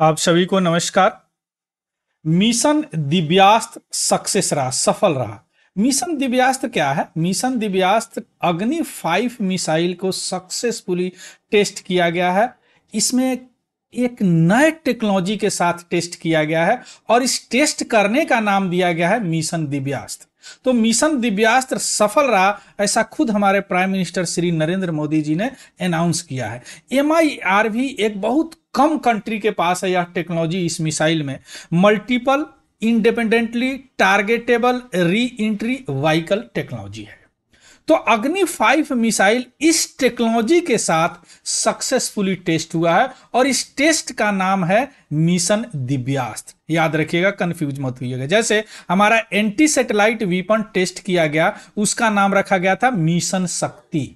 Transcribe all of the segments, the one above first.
आप सभी को नमस्कार मिशन दिव्यास्त्र सक्सेस रहा सफल रहा मिशन दिव्यास्त्र क्या है mission Divyastra Agni five missile को सक्सेसफुली टेस्ट किया गया है इसमें एक नए टेक्नोलॉजी के साथ टेस्ट किया गया है और इस टेस्ट करने का नाम दिया गया है मिशन दिव्यास्त्र तो मिशन दिव्यास्त्र सफल रहा ऐसा खुद हमारे प्राइम मिनिस्टर श्री नरेंद्र मोदी जी ने अनाउंस किया है एम भी एक बहुत कम कंट्री के पास है यह टेक्नोलॉजी इस मिसाइल में multiple independently targetable re entry vehicle technology है तो अग्नि फाइव मिसाइल इस टेक्नोलॉजी के साथ सक्सेसफुली टेस्ट हुआ है और इस टेस्ट का नाम है मिशन दिव्यास्त्र याद रखिएगा कंफ्यूज मत होइएगा जैसे हमारा एंटी सैटेलाइट वीपन टेस्ट किया गया उसका नाम रखा गया था मिशन शक्ति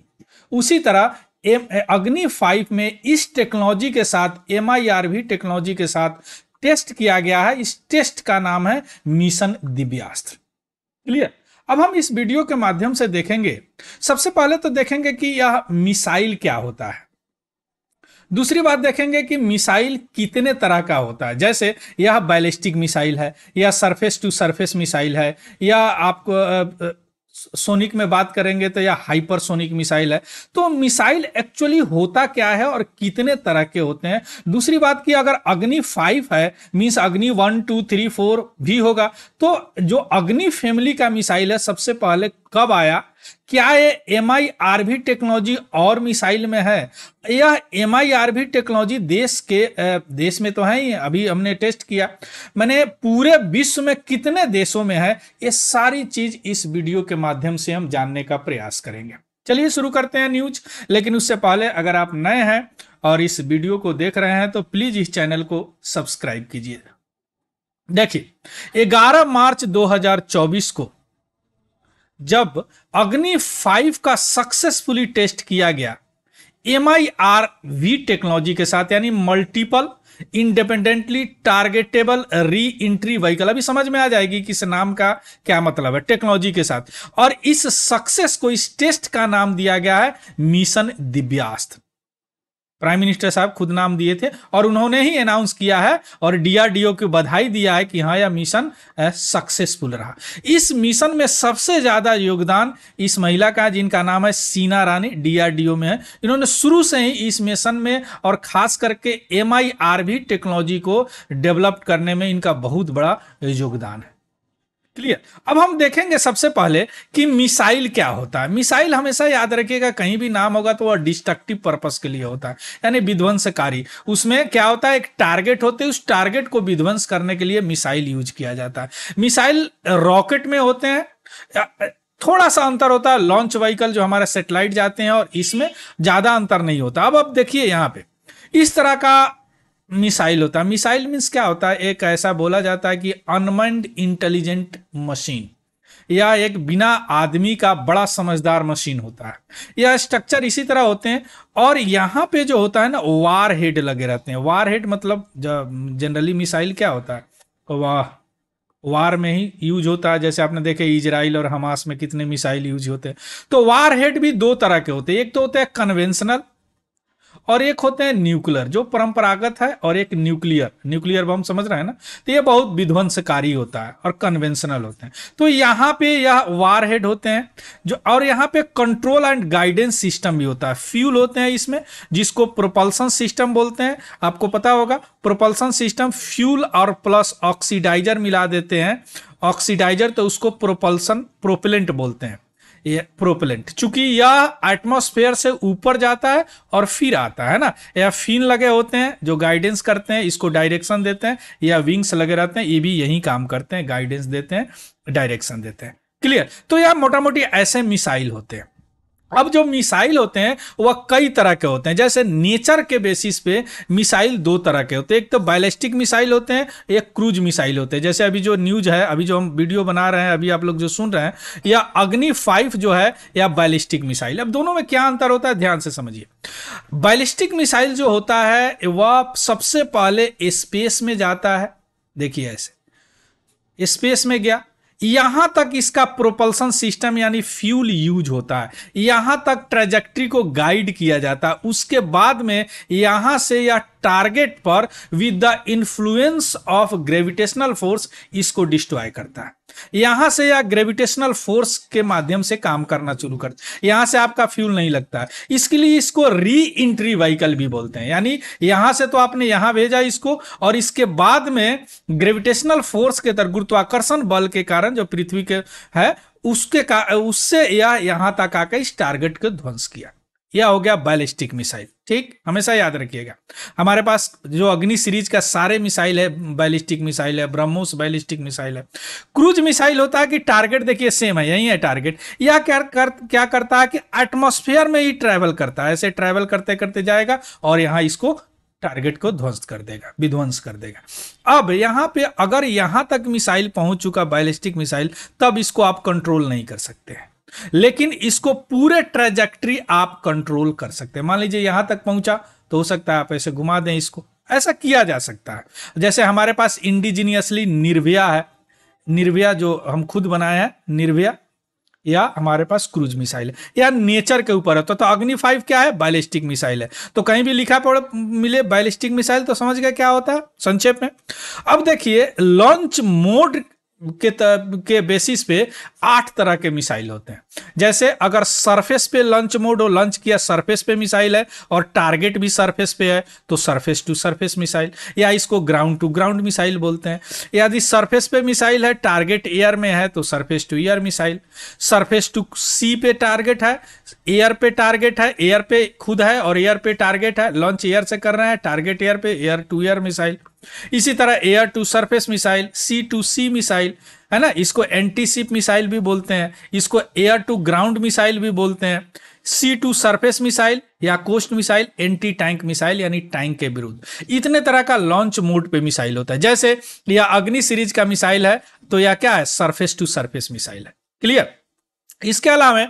उसी तरह एम अग्नि फाइव में इस टेक्नोलॉजी के साथ एम आई आर भी टेक्नोलॉजी के साथ टेस्ट किया गया है इस टेस्ट का नाम है मिशन दिव्यास्त्र क्लियर अब हम इस वीडियो के माध्यम से देखेंगे सबसे पहले तो देखेंगे कि यह मिसाइल क्या होता है दूसरी बात देखेंगे कि मिसाइल कितने तरह का होता है जैसे यह बैलिस्टिक मिसाइल है या सरफेस टू सरफेस मिसाइल है या आप सोनिक में बात करेंगे तो या हाइपरसोनिक मिसाइल है तो मिसाइल एक्चुअली होता क्या है और कितने तरह के होते हैं दूसरी बात की अगर अग्नि फाइव है मीन्स अग्नि वन टू थ्री फोर भी होगा तो जो अग्नि फैमिली का मिसाइल है सबसे पहले कब आया क्या ये M I R V technology और मिसाइल में है यह M I R V technology देश के देश में तो है ही अभी हमने टेस्ट किया मैंने पूरे विश्व में कितने देशों में है ये सारी चीज इस वीडियो के माध्यम से हम जानने का प्रयास करेंगे चलिए शुरू करते हैं न्यूज लेकिन उससे पहले अगर आप नए हैं और इस वीडियो को देख रहे हैं तो प्लीज इस चैनल को सब्सक्राइब कीजिए देखिए 11 मार्च 2024 को जब अग्नि फाइव का सक्सेसफुली टेस्ट किया गया M I R V technology के साथ यानी multiple independently targetable re entry vehicle अभी समझ में आ जाएगी कि इस नाम का क्या मतलब है टेक्नोलॉजी के साथ और इस सक्सेस को इस टेस्ट का नाम दिया गया है मिशन दिव्यास्त्र प्राइम मिनिस्टर साहब खुद नाम दिए थे और उन्होंने ही अनाउंस किया है और डीआरडीओ को बधाई दिया है कि हाँ यह मिशन सक्सेसफुल रहा इस मिशन में सबसे ज़्यादा योगदान इस महिला का जिनका नाम है सीना रानी डीआरडीओ में है इन्होंने शुरू से ही इस मिशन में और खास करके एम टेक्नोलॉजी को डेवलप करने में इनका बहुत बड़ा योगदान है क्लियर अब हम देखेंगे सबसे पहले कि मिसाइल क्या होता है मिसाइल हमेशा याद रखिएगा कहीं भी नाम होगा तो वह डिस्ट्रक्टिव पर्पस के लिए होता है यानी विध्वंसकारी उसमें क्या होता है एक टारगेट होते हैं उस टारगेट को विध्वंस करने के लिए मिसाइल यूज किया जाता है मिसाइल रॉकेट में होते हैं थोड़ा सा अंतर होता है लॉन्च व्हीकल जो हमारे सेटेलाइट जाते हैं और इसमें ज्यादा अंतर नहीं होता अब अब देखिए यहाँ पे इस तरह का मिसाइल होता है मिसाइल मीन्स क्या होता है एक ऐसा बोला जाता है कि अनमंड इंटेलिजेंट मशीन या एक बिना आदमी का बड़ा समझदार मशीन होता है यह स्ट्रक्चर इसी तरह होते हैं और यहाँ पे जो होता है ना वार हेड लगे रहते हैं वार हेड मतलब जनरली मिसाइल क्या होता है वाह वार में ही यूज होता है जैसे आपने देखे इजराइल और हमास में कितने मिसाइल यूज होते हैं तो वार हेड भी दो तरह के होते हैं एक तो होते हैं कन्वेंशनल और एक होते हैं न्यूक्लियर जो परंपरागत है और एक न्यूक्लियर न्यूक्लियर बम समझ रहे हैं ना तो ये बहुत विध्वंसकारी होता है और कन्वेंशनल होते हैं तो यहाँ पे यह वार हेड होते हैं जो और यहाँ पे कंट्रोल एंड गाइडेंस सिस्टम भी होता है फ्यूल होते हैं इसमें जिसको प्रोपल्सन सिस्टम बोलते हैं आपको पता होगा प्रोपल्सन सिस्टम फ्यूल और प्लस ऑक्सीडाइजर मिला देते हैं ऑक्सीडाइजर तो उसको प्रोपल्सन प्रोपेलेंट बोलते हैं प्रोपेलेंट चूंकि यह एटमोस्फेयर से ऊपर जाता है और फिर आता है ना या फिन लगे होते हैं जो गाइडेंस करते हैं इसको डायरेक्शन देते हैं या विंग्स लगे रहते हैं ये भी यही काम करते हैं गाइडेंस देते हैं डायरेक्शन देते हैं क्लियर तो यह मोटा मोटी ऐसे मिसाइल होते हैं अब जो मिसाइल होते हैं वह कई तरह के होते हैं जैसे नेचर के बेसिस पे मिसाइल दो तरह के होते हैं एक तो बैलिस्टिक मिसाइल होते हैं एक क्रूज मिसाइल होते हैं जैसे अभी जो न्यूज है अभी जो हम वीडियो बना रहे हैं अभी आप लोग जो सुन रहे हैं या अग्नि फाइव जो है या बैलिस्टिक मिसाइल अब दोनों में क्या अंतर होता है ध्यान से समझिए बैलिस्टिक मिसाइल जो होता है वह सबसे पहले स्पेस में जाता है देखिए ऐसे स्पेस में गया यहां तक इसका प्रोपल्सन सिस्टम यानी फ्यूल यूज होता है यहां तक ट्रेजेक्ट्री को गाइड किया जाता है उसके बाद में यहां से या टारगेट पर with the influence of gravitational force इसको डिस्ट्रॉय करता है यहां से या ग्रेविटेशनल फोर्स के माध्यम से काम करना शुरू कर यहां से आपका फ्यूल नहीं लगता है इसके लिए इसको री इंट्री व्हीकल भी बोलते हैं यानी यहां से तो आपने यहां भेजा इसको और इसके बाद में ग्रेविटेशनल फोर्स के तरह गुरुत्वाकर्षण बल के कारण जो पृथ्वी के है उसके का उससे या यहां तक आकर इस टारगेट को ध्वंस किया यह हो गया बैलिस्टिक मिसाइल ठीक हमेशा याद रखिएगा हमारे पास जो अग्नि सीरीज का सारे मिसाइल है बैलिस्टिक मिसाइल है ब्रह्मोस बैलिस्टिक मिसाइल है क्रूज मिसाइल होता है कि टारगेट देखिए सेम है यही है टारगेट यह क्या कर, क्या करता है कि एटमोस्फेयर में ही ट्रैवल करता है ऐसे ट्रैवल करते करते जाएगा और यहाँ इसको टारगेट को ध्वस्त कर देगा विध्वंस कर देगा अब यहाँ पे अगर यहाँ तक मिसाइल पहुंच चुका बैलिस्टिक मिसाइल तब इसको आप कंट्रोल नहीं कर सकते हैं लेकिन इसको पूरे ट्रेजेक्ट्री आप कंट्रोल कर सकते हैं मान लीजिए यहां तक पहुंचा तो हो सकता है आप ऐसे घुमा दें इसको ऐसा किया जा सकता है जैसे हमारे पास इंडिजीनियसली निर्भया है निर्भया जो हम खुद बनाए हैं निर्भया या हमारे पास क्रूज मिसाइल है या नेचर के ऊपर है तो, तो अग्नि फाइव क्या है बैलिस्टिक मिसाइल है तो कहीं भी लिखा पड़ मिले बैलिस्टिक मिसाइल तो समझ गया क्या होता है संक्षेप में अब देखिए लॉन्च मोड के के बेसिस पे आठ तरह के मिसाइल होते हैं जैसे अगर सरफेस पे लंच मोड हो लंच किया सरफेस पे मिसाइल है और टारगेट भी सरफेस पे है तो सरफेस टू सरफेस मिसाइल या इसको ग्राउंड टू ग्राउंड मिसाइल बोलते हैं यदि सरफेस पे मिसाइल है टारगेट एयर में है तो surface to air missile surface to sea पे टारगेट है एयर पे टारगेट है एयर पे खुद है और एयर पे टारगेट है लॉन्च एयर से कर रहे हैं टारगेट एयर पे एयर टू एयर मिसाइल इसी तरह air to surface missile sea to sea missile है ना इसको एंटीशिप मिसाइल भी बोलते हैं इसको एयर टू ग्राउंड मिसाइल भी बोलते हैं सी टू सरफेस मिसाइल या coast missile anti tank missile यानी टैंक के विरुद्ध इतने तरह का लॉन्च मोड पे मिसाइल होता है जैसे यह अग्नि सीरीज का मिसाइल है तो यह क्या है सरफेस टू सरफेस मिसाइल है क्लियर इसके अलावा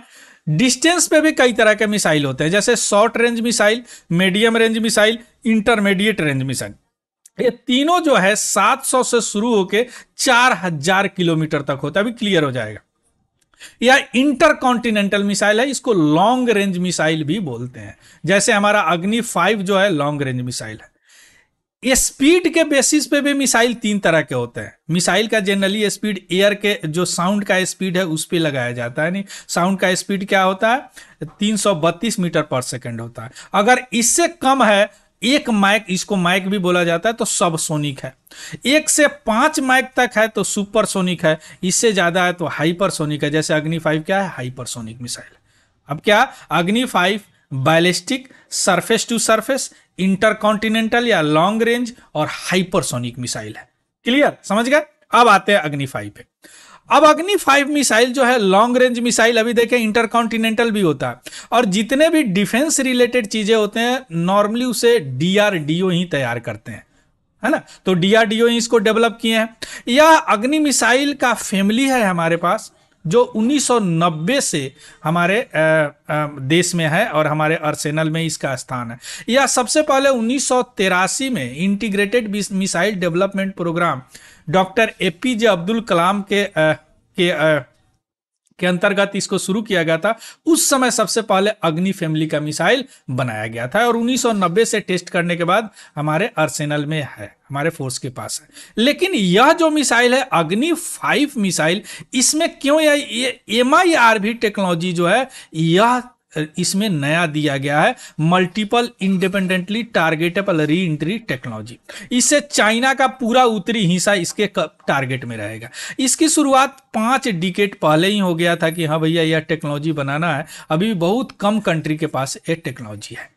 डिस्टेंस पे भी कई तरह के मिसाइल होते हैं जैसे short range missile medium range missile intermediate range missile ये तीनों जो है 700 से शुरू होके 4000 किलोमीटर तक होता है अभी क्लियर हो जाएगा यह इंटरकॉन्टिनेंटल मिसाइल है इसको लॉन्ग रेंज मिसाइल भी बोलते हैं जैसे हमारा अग्नि फाइव जो है लॉन्ग रेंज मिसाइल है ये स्पीड के बेसिस पे भी मिसाइल तीन तरह के होते हैं मिसाइल का जनरली स्पीड एयर के जो साउंड का स्पीड है उस पर लगाया जाता है नहीं साउंड का स्पीड क्या होता है तीन मीटर पर सेकेंड होता है अगर इससे कम है एक माइक इसको माइक भी बोला जाता है तो सब सोनिक है एक से पांच माइक तक है तो सुपर सोनिक है इससे ज्यादा है तो हाइपर सोनिक है जैसे अग्नि फाइव क्या है हाइपर सोनिक मिसाइल अब क्या Agni five ballistic surface to surface intercontinental या लॉन्ग रेंज और हाइपरसोनिक मिसाइल है क्लियर समझ गए अब आते हैं अग्नि फाइव पे अब अग्नि फाइव मिसाइल जो है लॉन्ग रेंज मिसाइल अभी देखें इंटरकॉन्टिनेंटल भी होता है और जितने भी डिफेंस रिलेटेड चीजें होते हैं नॉर्मली उसे डीआरडीओ ही तैयार करते हैं है ना तो डीआरडीओ ही इसको डेवलप किए हैं या अग्नि मिसाइल का फैमिली है हमारे पास जो 1990 से हमारे देश में है और हमारे अर्सेनल में इसका स्थान है या सबसे पहले उन्नीस में integrated missile development programme doctor A P J Abdul Kalam के आ, के आ, के अंतर्गत इसको शुरू किया गया था उस समय सबसे पहले अग्नि फैमिली का मिसाइल बनाया गया था और 1990 से टेस्ट करने के बाद हमारे अर्सेनल में है हमारे फोर्स के पास है लेकिन यह जो मिसाइल है अग्नि फाइव मिसाइल इसमें क्यों यह एम आई टेक्नोलॉजी जो है यह इसमें नया दिया गया है multiple independently targetable re entry technology इससे चाइना का पूरा उत्तरी हिस्सा इसके टारगेट में रहेगा इसकी शुरुआत पांच डिकेट पहले ही हो गया था कि हाँ भैया यह टेक्नोलॉजी बनाना है अभी बहुत कम कंट्री के पास यह टेक्नोलॉजी है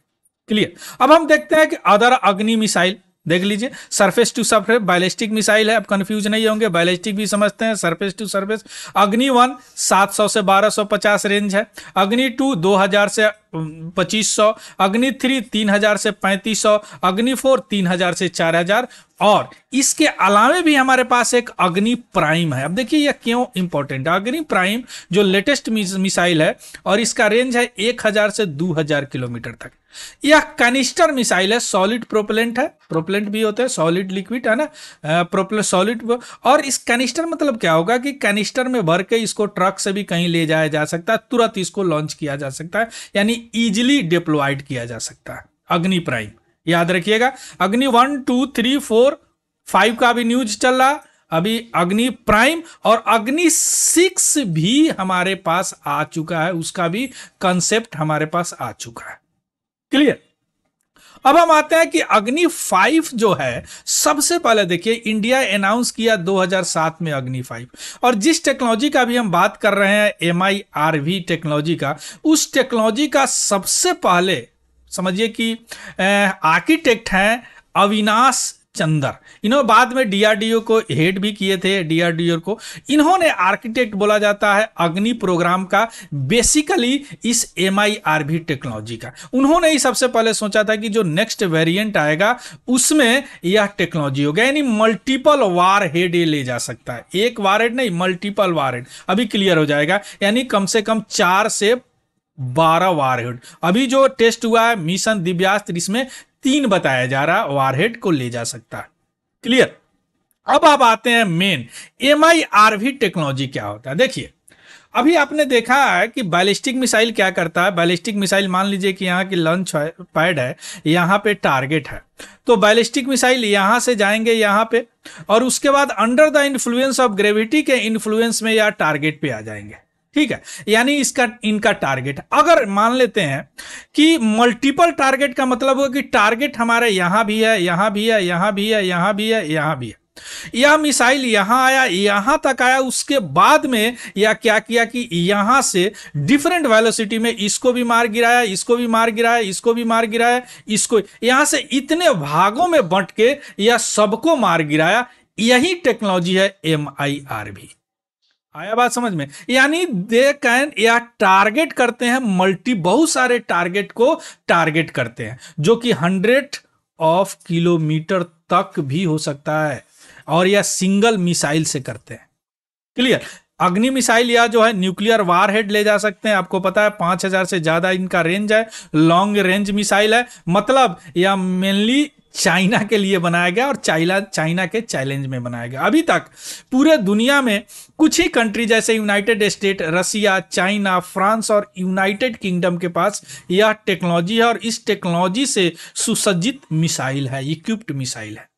क्लियर अब हम देखते हैं कि अदर अग्नि मिसाइल देख लीजिए surface to surface ballistic missile है आप कंफ्यूज नहीं होंगे बैलिस्टिक भी समझते हैं surface to surface Agni one सात सौ से बारह सौ पचास रेंज है अग्नि टू दो हजार से पच्चीस सौ अग्नि थ्री तीन हजार से पैंतीस सौ अग्नि फोर तीन हजार से चार हजार और इसके अलावे भी हमारे पास एक अग्नि प्राइम है अब देखिए यह क्यों इंपॉर्टेंट है अग्नि प्राइम जो लेटेस्ट मिसाइल है और इसका रेंज है एक हजार से दो हजार किलोमीटर तक यह कैनिस्टर मिसाइल है सॉलिड प्रोपेलेंट है प्रोपेलेंट भी होते हैं सॉलिड लिक्विड है ना प्रोपेल सॉलिड और इस कैनिस्टर मतलब क्या होगा कि कैनिस्टर में भर के इसको ट्रक से भी कहीं ले जाया जा सकता है तुरंत इसको लॉन्च किया जा सकता है यानी इजिली डिप्लॉयड किया जा सकता है अग्नि प्राइम याद रखिएगा Agni one two three four five का भी न्यूज चल रहा अभी अग्नि प्राइम और अग्नि सिक्स भी हमारे पास आ चुका है उसका भी कंसेप्ट हमारे पास आ चुका है क्लियर अब हम आते हैं कि अग्नि फाइव जो है सबसे पहले देखिए इंडिया अनाउंस किया 2007 में अग्नि फाइव और जिस टेक्नोलॉजी का भी हम बात कर रहे हैं M I R V technology का उस टेक्नोलॉजी का सबसे पहले समझिए कि आर्किटेक्ट हैं अविनाश चंदर इन्होंने बाद में डीआरडीओ को हेड भी किए थे डीआरडीओ को इन्होंने आर्किटेक्ट बोला जाता है अग्नि प्रोग्राम का बेसिकली इस एम टेक्नोलॉजी का उन्होंने ही सबसे पहले सोचा था कि जो नेक्स्ट वेरिएंट आएगा उसमें यह टेक्नोलॉजी होगा यानी मल्टीपल वार हेड ये ले जा सकता है एक वार हेड नहीं मल्टीपल वार हेड अभी क्लियर हो जाएगा यानी कम से कम चार से बारह वार हेड अभी जो टेस्ट हुआ है मिशन दिव्यास्त्र इसमें तीन बताया जा रहा ओवरहेड को ले जा सकता है क्लियर अब आप आते हैं मेन एम टेक्नोलॉजी क्या होता है देखिए अभी आपने देखा है कि बैलिस्टिक मिसाइल क्या करता है बैलिस्टिक मिसाइल मान लीजिए कि यहाँ की लॉन्च पैड है यहाँ पे टारगेट है तो बैलिस्टिक मिसाइल यहाँ से जाएंगे यहाँ पे और उसके बाद under the influence of gravity के इन्फ्लुएंस में या टारगेट पे आ जाएंगे ठीक है यानी इसका इनका टारगेट अगर मान लेते हैं कि मल्टीपल टारगेट का मतलब होगा कि टारगेट हमारे यहां भी है यहां भी है यहां भी है यहां भी है यहां भी है यह मिसाइल यहां आया यहां तक आया उसके बाद में यह क्या किया कि यहां से डिफरेंट वेलोसिटी में इसको भी मार गिराया इसको भी मार गिराया इसको भी मार गिराया इसको यहां से इतने भागों में बंट के यह सबको मार गिराया यही टेक्नोलॉजी है एम आई आर भी आया बात समझ में यानी दे कैन या टारगेट करते हैं मल्टी बहुत सारे टारगेट को टारगेट करते हैं जो कि हंड्रेड ऑफ किलोमीटर तक भी हो सकता है और यह सिंगल मिसाइल से करते हैं क्लियर अग्नि मिसाइल या जो है न्यूक्लियर वार हेड ले जा सकते हैं आपको पता है पांच हजार से ज्यादा इनका रेंज है लॉन्ग रेंज मिसाइल है मतलब या मेनली चाइना के लिए बनाया गया और चाइना चाइना के चैलेंज में बनाया गया अभी तक पूरे दुनिया में कुछ ही कंट्री जैसे United State Russia China France और यूनाइटेड किंगडम के पास यह टेक्नोलॉजी है और इस टेक्नोलॉजी से सुसज्जित मिसाइल है इक्विप्ड मिसाइल है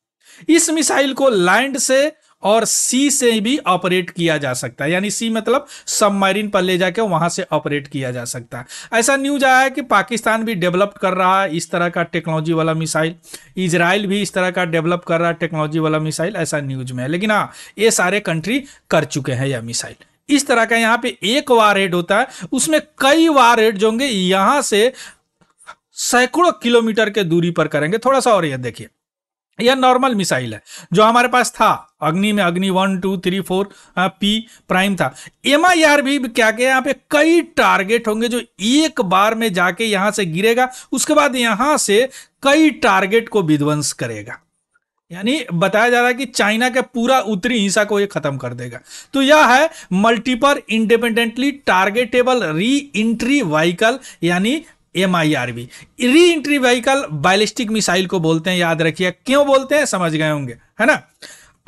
इस मिसाइल को लैंड से और सी से भी ऑपरेट किया जा सकता है यानी सी मतलब सबमरीन पर ले जाकर वहां से ऑपरेट किया जा सकता है ऐसा न्यूज आया है कि पाकिस्तान भी डेवलप कर रहा है इस तरह का टेक्नोलॉजी वाला मिसाइल इजराइल भी इस तरह का डेवलप कर रहा है टेक्नोलॉजी वाला मिसाइल ऐसा न्यूज में है लेकिन हाँ ये सारे कंट्री कर चुके हैं यह मिसाइल इस तरह का यहाँ पे एक वार रेड होता है उसमें कई वार रेड जो होंगे यहां से सैकड़ों किलोमीटर के दूरी पर करेंगे थोड़ा सा और यह देखिए यह नॉर्मल मिसाइल है जो हमारे पास था अग्नि में Agni one two three four P prime था एम आई आर भी क्या क्या यहाँ पे कई टारगेट होंगे जो एक बार में जाके यहाँ से गिरेगा उसके बाद यहाँ से कई टारगेट को विध्वंस करेगा यानी बताया जा रहा है कि चाइना के पूरा उत्तरी हिस्सा को ये खत्म कर देगा तो यह है multiple independently targetable re entry vehicle यानी M I R B re entry vehicle ballistic missile को बोलते हैं याद रखिए क्यों बोलते हैं समझ गए होंगे है ना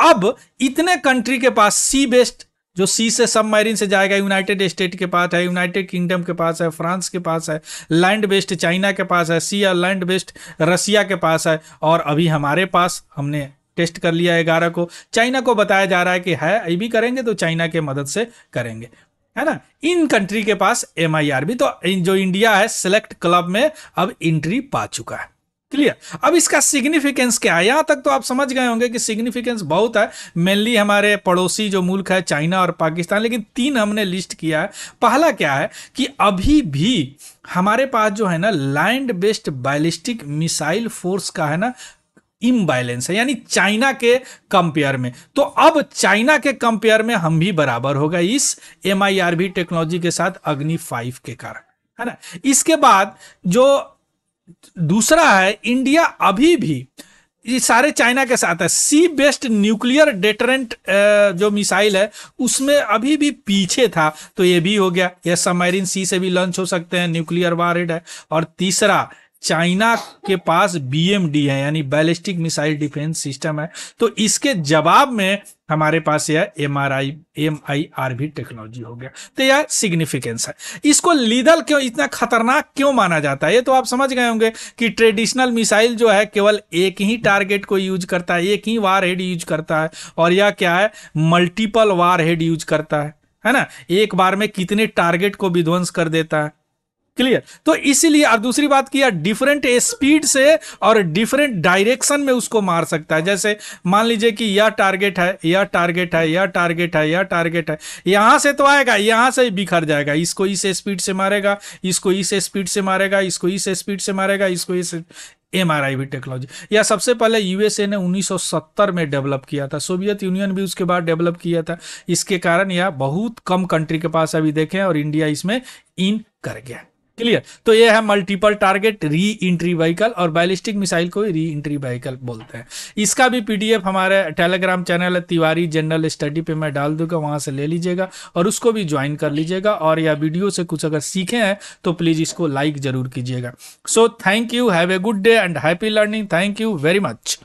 अब इतने कंट्री के पास सी बेस्ड जो सी से सबमरीन से जाएगा यूनाइटेड स्टेट के पास है यूनाइटेड किंगडम के पास है फ्रांस के पास है लैंड बेस्ड चाइना के पास है सी या लैंड बेस्ड रसिया के पास है और अभी हमारे पास हमने टेस्ट कर लिया है ग्यारह को चाइना को बताया जा रहा है कि है अभी करेंगे तो चाइना के मदद से करेंगे है ना इन कंट्री के पास एम भी तो जो इंडिया है सिलेक्ट क्लब में अब एंट्री पा चुका है क्लियर अब इसका सिग्निफिकेंस क्या है यहां तक तो आप समझ गए होंगे कि सिग्निफिकेंस बहुत है मेनली हमारे पड़ोसी जो मुल्क है चाइना और पाकिस्तान लेकिन तीन हमने लिस्ट किया है पहला क्या है कि अभी भी हमारे पास जो है ना land based ballistic missile force का है ना इम्बैलेंस है यानी चाइना के कंपेयर में तो अब चाइना के कंपेयर में हम भी बराबर हो गए इस एम टेक्नोलॉजी के साथ अग्नि फाइव के कारण है ना इसके बाद जो दूसरा है इंडिया अभी भी ये सारे चाइना के साथ है सी बेस्ट न्यूक्लियर डेटरेंट जो मिसाइल है उसमें अभी भी पीछे था तो ये भी हो गया यह सबमरीन सी से भी लॉन्च हो सकते हैं न्यूक्लियर वारेड है और तीसरा चाइना के पास बीएमडी है यानी बैलिस्टिक मिसाइल डिफेंस सिस्टम है तो इसके जवाब में हमारे पास यह M R I M I R भी टेक्नोलॉजी हो गया तो यह सिग्निफिकेंस है इसको लीदल क्यों इतना खतरनाक क्यों माना जाता है ये तो आप समझ गए होंगे कि ट्रेडिशनल मिसाइल जो है केवल एक ही टारगेट को यूज करता है एक ही वार हेड यूज करता है और यह क्या है मल्टीपल वार हेड यूज करता है है ना एक बार में कितने टारगेट को विध्वंस कर देता है क्लियर तो इसीलिए और दूसरी बात किया डिफरेंट स्पीड से और डिफरेंट डायरेक्शन में उसको मार सकता है जैसे मान लीजिए कि यह टारगेट है यह टारगेट है यह टारगेट है यह टारगेट है यहाँ से तो आएगा यहाँ से बिखर जाएगा इसको इस स्पीड से मारेगा इसको इस स्पीड से मारेगा इसको इस स्पीड से मारेगा इसको इस एम आर आई भी टेक्नोलॉजी या सबसे पहले यूएसए ने 1970 में डेवलप किया था सोवियत यूनियन भी उसके बाद डेवलप किया था इसके कारण यह बहुत कम कंट्री के पास अभी देखें और इंडिया इसमें इन कर गया क्लियर तो ये है मल्टीपल टारगेट री इंट्री व्हीकल और बैलिस्टिक मिसाइल को री इंट्री व्हीकल बोलते हैं इसका भी पीडीएफ हमारे टेलीग्राम चैनल है तिवारी जनरल स्टडी पे मैं डाल दूंगा वहां से ले लीजिएगा और उसको भी ज्वाइन कर लीजिएगा और या वीडियो से कुछ अगर सीखे हैं तो प्लीज इसको लाइक जरूर कीजिएगा so thank you have a good day and happy learning thank you very much